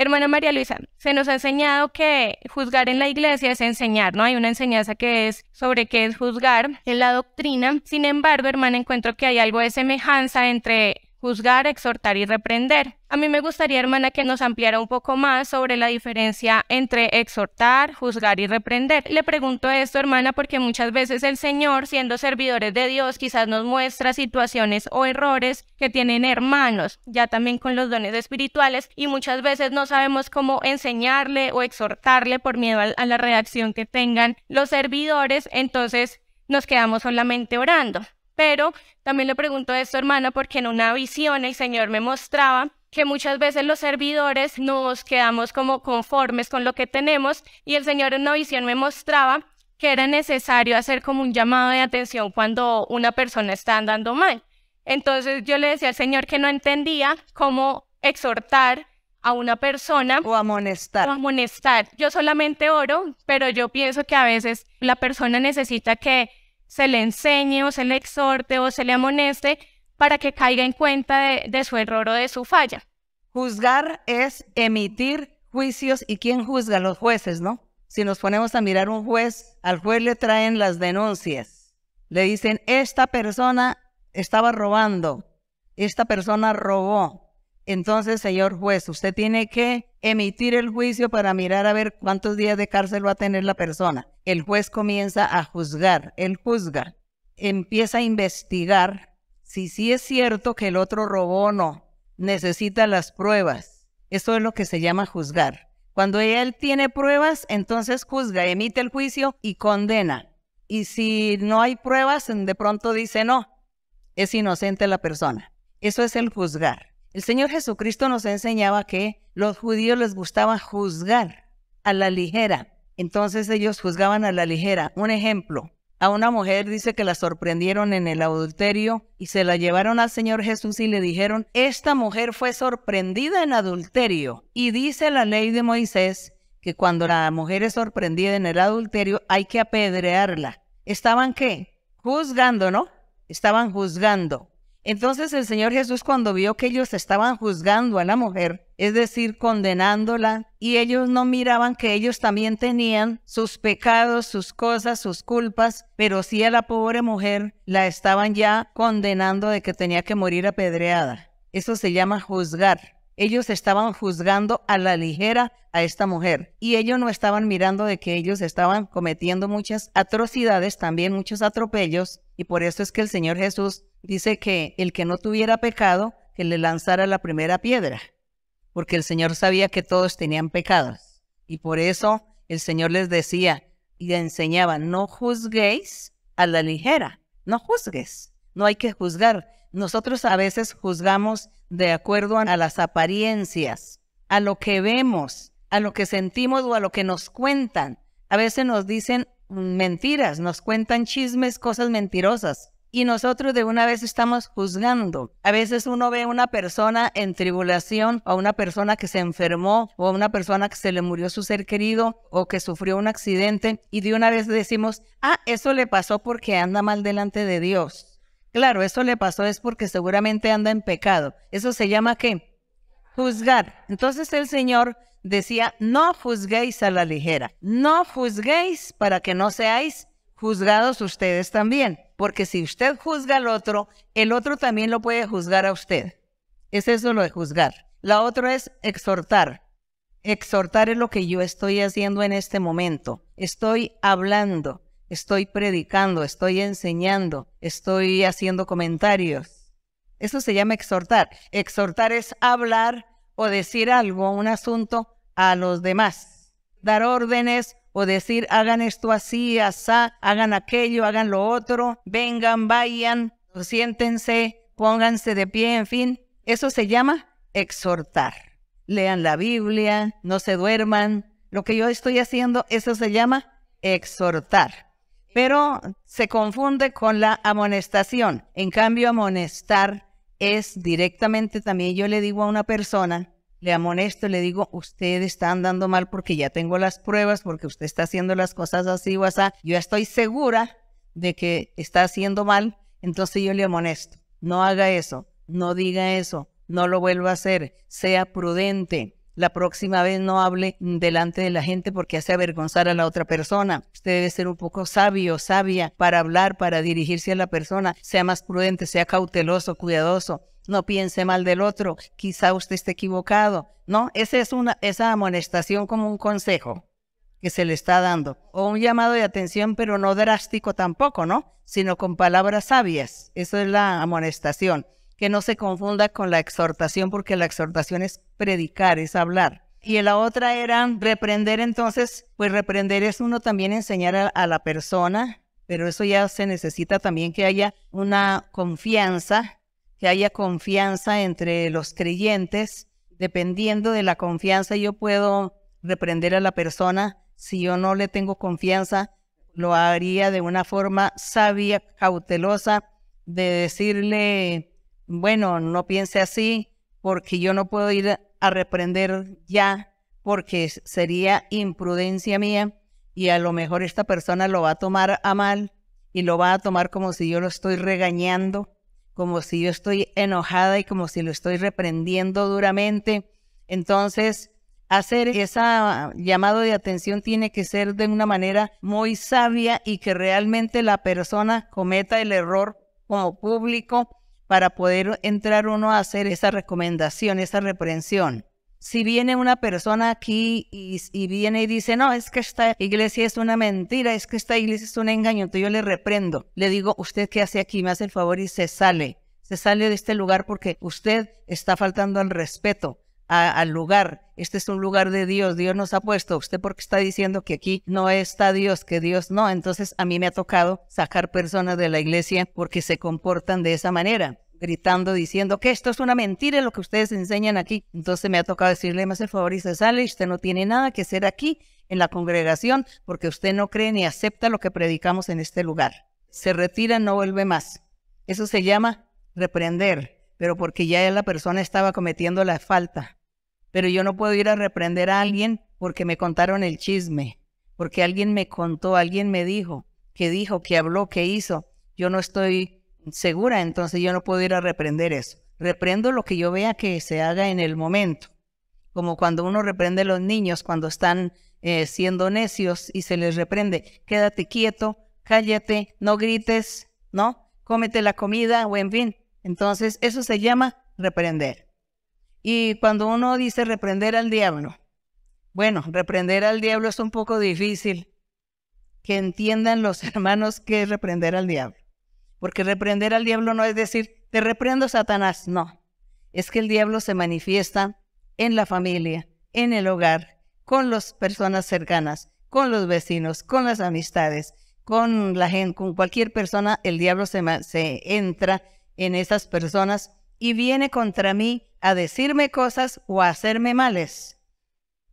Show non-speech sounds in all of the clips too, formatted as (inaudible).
Hermana María Luisa, se nos ha enseñado que juzgar en la iglesia es enseñar, ¿no? Hay una enseñanza que es sobre qué es juzgar en la doctrina. Sin embargo, hermana, encuentro que hay algo de semejanza entre juzgar, exhortar y reprender. A mí me gustaría, hermana, que nos ampliara un poco más sobre la diferencia entre exhortar, juzgar y reprender. Le pregunto esto, hermana, porque muchas veces el Señor, siendo servidores de Dios, quizás nos muestra situaciones o errores que tienen hermanos, ya también con los dones espirituales, y muchas veces no sabemos cómo enseñarle o exhortarle por miedo a la reacción que tengan los servidores, entonces nos quedamos solamente orando. Pero también le pregunto esto, hermana, porque en una visión el Señor me mostraba que muchas veces los servidores nos quedamos como conformes con lo que tenemos y el Señor en una visión me mostraba que era necesario hacer como un llamado de atención cuando una persona está andando mal. Entonces yo le decía al Señor que no entendía cómo exhortar a una persona. O amonestar. O amonestar. Yo solamente oro, pero yo pienso que a veces la persona necesita que se le enseñe o se le exhorte o se le amoneste para que caiga en cuenta de, su error o de su falla. Juzgar es emitir juicios y quién juzga, los jueces, ¿no? Si nos ponemos a mirar un juez, al juez le traen las denuncias. Le dicen, esta persona estaba robando, esta persona robó, entonces, señor juez, usted tiene que emitir el juicio para mirar a ver cuántos días de cárcel va a tener la persona. El juez comienza a juzgar, él juzga, empieza a investigar si sí es cierto que el otro robó o no. Necesita las pruebas. Eso es lo que se llama juzgar. Cuando él tiene pruebas, entonces juzga, emite el juicio y condena. Y si no hay pruebas, de pronto dice no, es inocente la persona. Eso es el juzgar. El Señor Jesucristo nos enseñaba que los judíos les gustaba juzgar a la ligera. Entonces ellos juzgaban a la ligera. Un ejemplo, a una mujer dice que la sorprendieron en el adulterio y se la llevaron al Señor Jesús y le dijeron, esta mujer fue sorprendida en adulterio. Y dice la ley de Moisés que cuando la mujer es sorprendida en el adulterio hay que apedrearla. ¿Estaban qué? Juzgando, ¿no? Estaban juzgando. Entonces el Señor Jesús cuando vio que ellos estaban juzgando a la mujer, es decir, condenándola, y ellos no miraban que ellos también tenían sus pecados, sus cosas, sus culpas, pero sí a la pobre mujer la estaban ya condenando de que tenía que morir apedreada. Eso se llama juzgar ellos estaban juzgando a la ligera a esta mujer y ellos no estaban mirando de que ellos estaban cometiendo muchas atrocidades, también muchos atropellos, y por eso es que el Señor Jesús dice que el que no tuviera pecado, que le lanzara la primera piedra, porque el Señor sabía que todos tenían pecados, y por eso el Señor les decía y enseñaba, no juzguéis a la ligera, no juzgues, no hay que juzgar. Nosotros a veces juzgamos de acuerdo a las apariencias, a lo que vemos, a lo que sentimos o a lo que nos cuentan. A veces nos dicen mentiras, nos cuentan chismes, cosas mentirosas. Y nosotros de una vez estamos juzgando. A veces uno ve a una persona en tribulación, o a una persona que se enfermó, o a una persona que se le murió su ser querido, o que sufrió un accidente, y de una vez decimos, ah, eso le pasó porque anda mal delante de Dios. Claro, eso le pasó es porque seguramente anda en pecado. Eso se llama qué? Juzgar. Entonces el Señor decía, no juzguéis a la ligera, no juzguéis para que no seáis juzgados ustedes también, porque si usted juzga al otro, el otro también lo puede juzgar a usted. Es eso lo de juzgar. La otra es exhortar. Exhortar es lo que yo estoy haciendo en este momento. Estoy hablando estoy predicando, estoy enseñando, estoy haciendo comentarios. Eso se llama exhortar. Exhortar es hablar o decir algo, un asunto a los demás. Dar órdenes o decir hagan esto así, hagan aquello, hagan lo otro, vengan, vayan, siéntense, pónganse de pie, en fin. Eso se llama exhortar. Lean la Biblia, no se duerman. Lo que yo estoy haciendo, eso se llama exhortar pero se confunde con la amonestación. En cambio, amonestar es directamente también yo le digo a una persona, le amonesto, le digo, usted está andando mal porque ya tengo las pruebas, porque usted está haciendo las cosas así o así, yo estoy segura de que está haciendo mal, entonces yo le amonesto, no haga eso, no diga eso, no lo vuelva a hacer, sea prudente, la próxima vez no hable delante de la gente porque hace avergonzar a la otra persona. Usted debe ser un poco sabio, sabia para hablar, para dirigirse a la persona. Sea más prudente, sea cauteloso, cuidadoso. No piense mal del otro. Quizá usted esté equivocado. No, esa es una, esa amonestación como un consejo que se le está dando. O un llamado de atención, pero no drástico tampoco, ¿no? Sino con palabras sabias. Eso es la amonestación que no se confunda con la exhortación, porque la exhortación es predicar, es hablar. Y la otra era reprender, entonces, pues reprender es uno también enseñar a, la persona, pero eso ya se necesita también que haya una confianza, que haya confianza entre los creyentes. Dependiendo de la confianza, yo puedo reprender a la persona. Si yo no le tengo confianza, lo haría de una forma sabia, cautelosa, de decirle, bueno, no piense así porque yo no puedo ir a reprender ya porque sería imprudencia mía y a lo mejor esta persona lo va a tomar a mal y lo va a tomar como si yo lo estoy regañando, como si yo estoy enojada y como si lo estoy reprendiendo duramente. Entonces, hacer ese ah, llamado de atención tiene que ser de una manera muy sabia y que realmente la persona cometa el error como público para poder entrar uno a hacer esa recomendación, esa reprensión. Si viene una persona aquí y, y, viene y dice, no, es que esta iglesia es una mentira, es que esta iglesia es un engaño, entonces yo le reprendo, le digo, usted qué hace aquí, me hace el favor y se sale, se sale de este lugar porque usted está faltando al respeto, al lugar. Este es un lugar de Dios, Dios nos ha puesto. ¿Usted porque está diciendo que aquí no está Dios, que Dios no? Entonces a mí me ha tocado sacar personas de la iglesia porque se comportan de esa manera gritando, diciendo que esto es una mentira lo que ustedes enseñan aquí. Entonces me ha tocado decirle, más el favor y se sale, usted no tiene nada que hacer aquí en la congregación porque usted no cree ni acepta lo que predicamos en este lugar. Se retira, no vuelve más. Eso se llama reprender, pero porque ya la persona estaba cometiendo la falta pero yo no puedo ir a reprender a alguien porque me contaron el chisme, porque alguien me contó, alguien me dijo, que dijo, que habló, que hizo. Yo no estoy segura, entonces yo no puedo ir a reprender eso. Reprendo lo que yo vea que se haga en el momento, como cuando uno reprende a los niños cuando están eh, siendo necios y se les reprende, quédate quieto, cállate, no grites, ¿no? Cómete la comida o en fin. Entonces eso se llama reprender. Y cuando uno dice reprender al diablo, bueno, reprender al diablo es un poco difícil que entiendan los (laughs) hermanos que es reprender al diablo. Porque reprender al diablo no es decir, te reprendo Satanás, no. Es que el diablo se manifiesta en la familia, en el hogar, con las personas cercanas, con los vecinos, con las amistades, con la gente, con cualquier persona, el diablo se, se entra en esas personas y viene contra mí a decirme cosas o a hacerme males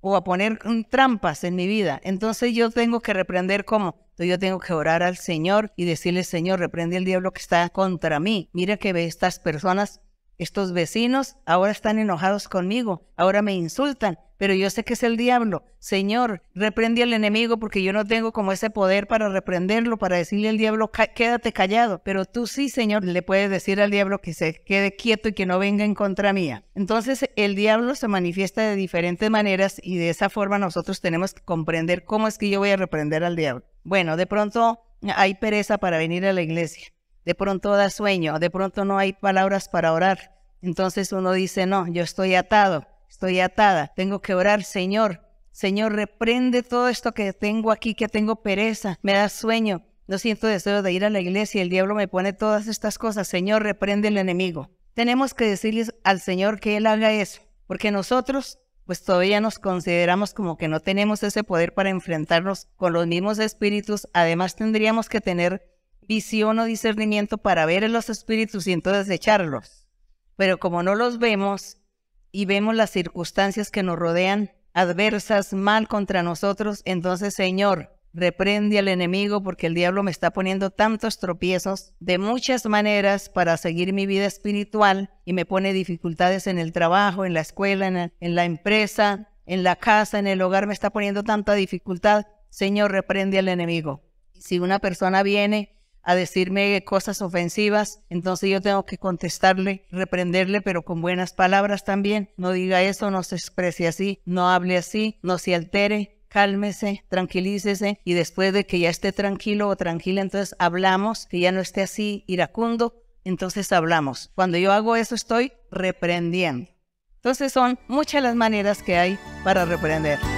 o a poner trampas en mi vida, entonces yo tengo que reprender cómo. Entonces yo tengo que orar al Señor y decirle, Señor, reprende el diablo que está contra mí. Mira que ve estas personas estos vecinos ahora están enojados conmigo, ahora me insultan, pero yo sé que es el diablo. Señor, reprende al enemigo porque yo no tengo como ese poder para reprenderlo, para decirle al diablo, quédate callado. Pero tú sí, Señor, le puedes decir al diablo que se quede quieto y que no venga en contra mía. Entonces el diablo se manifiesta de diferentes maneras y de esa forma nosotros tenemos que comprender cómo es que yo voy a reprender al diablo. Bueno, de pronto hay pereza para venir a la iglesia de pronto da sueño, de pronto no hay palabras para orar. Entonces uno dice, no, yo estoy atado, estoy atada, tengo que orar, Señor. Señor, reprende todo esto que tengo aquí, que tengo pereza, me da sueño, no siento deseo de ir a la iglesia, el diablo me pone todas estas cosas. Señor, reprende el enemigo. Tenemos que decirles al Señor que Él haga eso, porque nosotros pues todavía nos consideramos como que no tenemos ese poder para enfrentarnos con los mismos espíritus. Además tendríamos que tener visión o discernimiento para ver los espíritus y entonces echarlos. Pero como no los vemos y vemos las circunstancias que nos rodean adversas mal contra nosotros, entonces Señor, reprende al enemigo porque el diablo me está poniendo tantos tropiezos de muchas maneras para seguir mi vida espiritual y me pone dificultades en el trabajo, en la escuela, en la, en la empresa, en la casa, en el hogar, me está poniendo tanta dificultad. Señor, reprende al enemigo. Si una persona viene a decirme cosas ofensivas, entonces yo tengo que contestarle, reprenderle, pero con buenas palabras también. No diga eso, no se exprese así, no hable así, no se altere, cálmese, tranquilícese y después de que ya esté tranquilo o tranquila, entonces hablamos, que ya no esté así iracundo, entonces hablamos. Cuando yo hago eso estoy reprendiendo. Entonces son muchas las maneras que hay para reprender.